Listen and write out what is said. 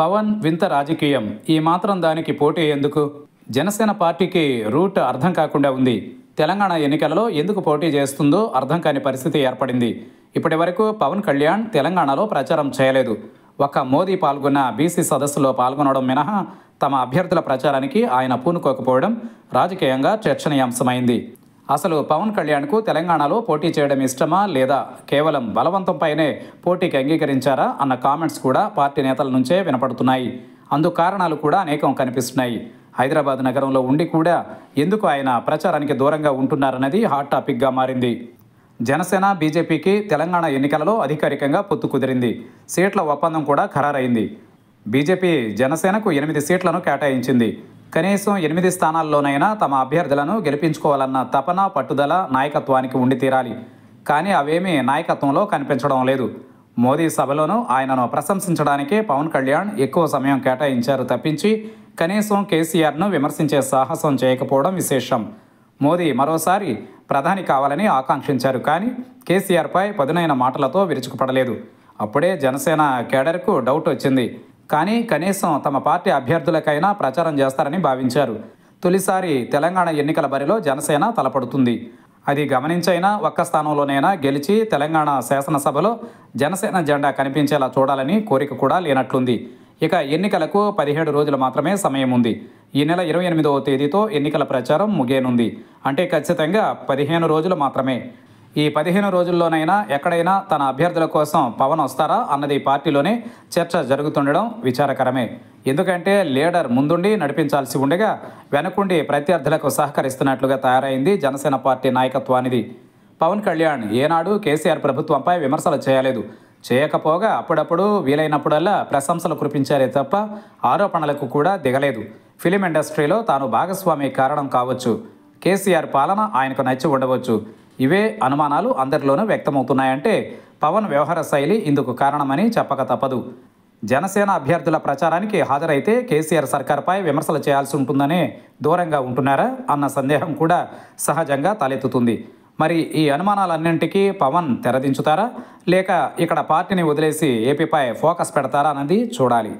పవన్ వింత రాజకీయం ఈ మాత్రం దానికి పోటీ ఎందుకు జనసేన పార్టీకి రూట్ అర్థం కాకుండా ఉంది తెలంగాణ ఎన్నికలలో ఎందుకు పోటీ చేస్తుందో అర్థం కాని పరిస్థితి ఏర్పడింది ఇప్పటి వరకు పవన్ కళ్యాణ్ తెలంగాణలో ప్రచారం చేయలేదు ఒక మోదీ పాల్గొన్న బీసీ సదస్సులో పాల్గొనడం మినహా తమ అభ్యర్థుల ప్రచారానికి ఆయన పూనుకోకపోవడం రాజకీయంగా చర్చనీయాంశమైంది అసలు పవన్ కళ్యాణ్కు తెలంగాణలో పోటీ చేయడం ఇష్టమా లేదా కేవలం బలవంతంపైనే పోటీకి అంగీకరించారా అన్న కామెంట్స్ కూడా పార్టీ నేతల నుంచే వినపడుతున్నాయి అందు కారణాలు కూడా అనేకం కనిపిస్తున్నాయి హైదరాబాద్ నగరంలో ఉండి కూడా ఎందుకు ఆయన ప్రచారానికి దూరంగా ఉంటున్నారన్నది హాట్ టాపిక్గా మారింది జనసేన బీజేపీకి తెలంగాణ ఎన్నికలలో అధికారికంగా పొత్తు కుదిరింది సీట్ల ఒప్పందం కూడా ఖరారైంది బీజేపీ జనసేనకు ఎనిమిది సీట్లను కేటాయించింది కనీసం ఎనిమిది స్థానాల్లోనైనా తమ అభ్యర్థులను గెలిపించుకోవాలన్న తపన పట్టుదల నాయకత్వానికి ఉండి తీరాలి కానీ అవేమీ నాయకత్వంలో కనిపించడం లేదు మోదీ సభలోనూ ఆయనను ప్రశంసించడానికే పవన్ కళ్యాణ్ ఎక్కువ సమయం కేటాయించారు తప్పించి కనీసం కేసీఆర్ను విమర్శించే సాహసం చేయకపోవడం విశేషం మోదీ మరోసారి ప్రధాని కావాలని ఆకాంక్షించారు కానీ కేసీఆర్పై పదునైన మాటలతో విరుచుకుపడలేదు అప్పుడే జనసేన కేడర్కు డౌట్ వచ్చింది కానీ కనీసం తమ పార్టీ అభ్యర్థులకైనా ప్రచారం చేస్తారని భావించారు తొలిసారి తెలంగాణ ఎన్నికల బరిలో జనసేన తలపడుతుంది అది గమనించైనా ఒక్క స్థానంలోనైనా గెలిచి తెలంగాణ శాసనసభలో జనసేన జెండా కనిపించేలా చూడాలని కోరిక కూడా లేనట్లుంది ఇక ఎన్నికలకు పదిహేడు రోజులు మాత్రమే సమయం ఉంది ఈ నెల ఇరవై ఎనిమిదవ తేదీతో ఎన్నికల ప్రచారం ముగియనుంది అంటే ఖచ్చితంగా పదిహేను రోజులు మాత్రమే ఈ పదిహేను రోజుల్లోనైనా ఎక్కడైనా తన అభ్యర్థుల కోసం పవన్ వస్తారా అన్నది పార్టీలోనే చర్చ జరుగుతుండడం విచారకరమే ఎందుకంటే లీడర్ ముందుండి నడిపించాల్సి ఉండగా వెనకుండి ప్రత్యర్థులకు సహకరిస్తున్నట్లుగా తయారైంది జనసేన పార్టీ నాయకత్వానిది పవన్ కళ్యాణ్ ఏనాడు కేసీఆర్ ప్రభుత్వంపై విమర్శలు చేయలేదు చేయకపోగా అప్పుడప్పుడు వీలైనప్పుడల్లా ప్రశంసలు కురిపించారే తప్ప ఆరోపణలకు కూడా దిగలేదు ఫిలిం ఇండస్ట్రీలో తాను భాగస్వామి కారణం కావచ్చు కేసీఆర్ పాలన ఆయనకు నచ్చి ఉండవచ్చు ఇవే అనుమానాలు అందరిలోనూ వ్యక్తమవుతున్నాయంటే పవన్ వ్యవహార శైలి ఇందుకు కారణమని చెప్పక తప్పదు జనసేన అభ్యర్థుల ప్రచారానికి హాజరైతే కేసీఆర్ సర్కార్పై విమర్శలు చేయాల్సి ఉంటుందనే దూరంగా ఉంటున్నారా అన్న సందేహం కూడా సహజంగా తలెత్తుతుంది మరి ఈ అనుమానాలన్నింటికీ పవన్ తెరదించుతారా లేక ఇక్కడ పార్టీని వదిలేసి ఏపీపై ఫోకస్ పెడతారా అన్నది చూడాలి